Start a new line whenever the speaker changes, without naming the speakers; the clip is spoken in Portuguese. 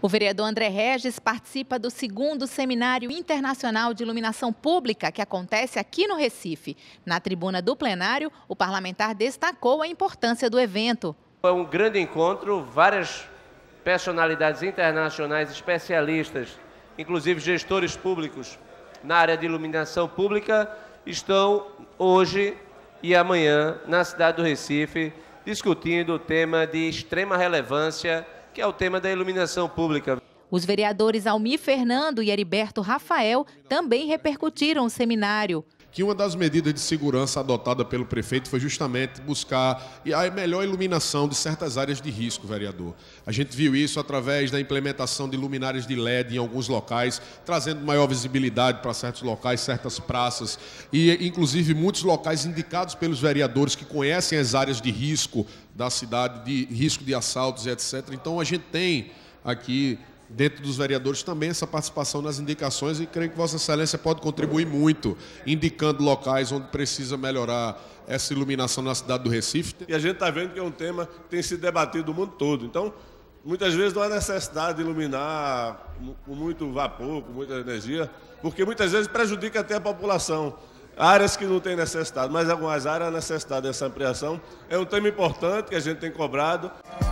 O vereador André Regis participa do segundo Seminário Internacional de Iluminação Pública, que acontece aqui no Recife. Na tribuna do plenário, o parlamentar destacou a importância do evento.
É um grande encontro, várias personalidades internacionais, especialistas, inclusive gestores públicos na área de iluminação pública, estão hoje e amanhã na cidade do Recife discutindo o tema de extrema relevância que é o tema da iluminação pública.
Os vereadores Almi Fernando e Heriberto Rafael também repercutiram o seminário
que uma das medidas de segurança adotada pelo prefeito foi justamente buscar a melhor iluminação de certas áreas de risco, vereador. A gente viu isso através da implementação de luminárias de LED em alguns locais, trazendo maior visibilidade para certos locais, certas praças, e inclusive muitos locais indicados pelos vereadores que conhecem as áreas de risco da cidade, de risco de assaltos e etc. Então a gente tem aqui dentro dos vereadores também essa participação nas indicações e creio que Vossa Excelência pode contribuir muito, indicando locais onde precisa melhorar essa iluminação na cidade do Recife. E a gente está vendo que é um tema que tem sido debatido o mundo todo.
Então, muitas vezes não há necessidade de iluminar com muito vapor, com muita energia, porque muitas vezes prejudica até a população. Áreas que não têm necessidade, mas algumas áreas a necessidade dessa ampliação. É um tema importante que a gente tem cobrado.